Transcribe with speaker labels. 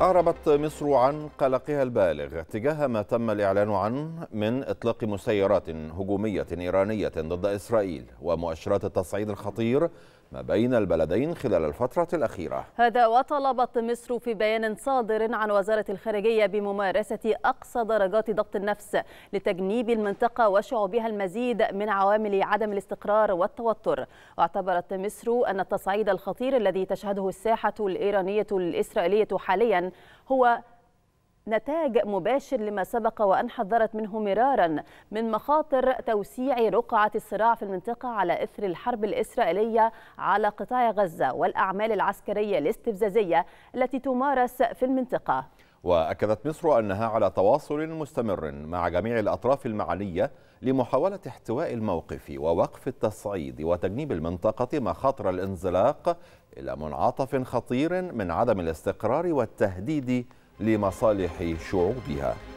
Speaker 1: أعربت مصر عن قلقها البالغ تجاه ما تم الإعلان عنه من إطلاق مسيرات هجومية إيرانية ضد إسرائيل ومؤشرات التصعيد الخطير ما بين البلدين خلال الفترة الأخيرة
Speaker 2: هذا وطلبت مصر في بيان صادر عن وزارة الخارجية بممارسة أقصى درجات ضبط النفس لتجنيب المنطقة وشعوبها المزيد من عوامل عدم الاستقرار والتوتر واعتبرت مصر أن التصعيد الخطير الذي تشهده الساحة الإيرانية الإسرائيلية حاليا هو نتاج مباشر لما سبق وأن حذرت منه مرارا من مخاطر توسيع رقعة الصراع في المنطقة على إثر الحرب الإسرائيلية على قطاع غزة والأعمال العسكرية الاستفزازية التي تمارس في المنطقة
Speaker 1: وأكدت مصر أنها على تواصل مستمر مع جميع الأطراف المعنية لمحاولة احتواء الموقف ووقف التصعيد وتجنيب المنطقة مخاطر الانزلاق إلى منعطف خطير من عدم الاستقرار والتهديد لمصالح شعوبها